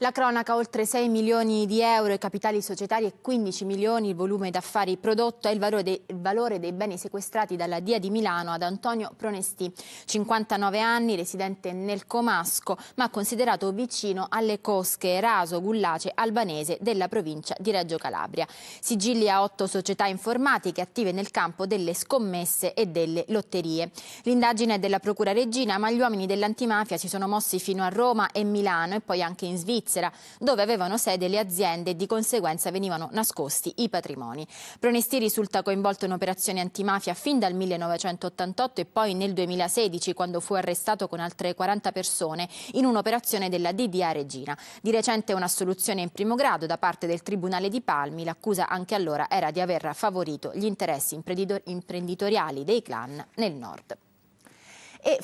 La cronaca oltre 6 milioni di euro i capitali societari e 15 milioni il volume d'affari prodotto e il valore, dei, il valore dei beni sequestrati dalla DIA di Milano ad Antonio Pronesti, 59 anni, residente nel Comasco, ma considerato vicino alle cosche Raso Gullace Albanese della provincia di Reggio Calabria. Sigilli a otto società informatiche attive nel campo delle scommesse e delle lotterie. L'indagine è della Procura Regina, ma gli uomini dell'antimafia si sono mossi fino a Roma e Milano e poi anche in Svizzera Svizzera, dove avevano sede le aziende e di conseguenza venivano nascosti i patrimoni. Pronesti risulta coinvolto in operazioni antimafia fin dal 1988 e poi nel 2016 quando fu arrestato con altre 40 persone in un'operazione della DDA Regina. Di recente un'assoluzione in primo grado da parte del Tribunale di Palmi, l'accusa anche allora era di aver favorito gli interessi imprenditoriali dei clan nel nord. E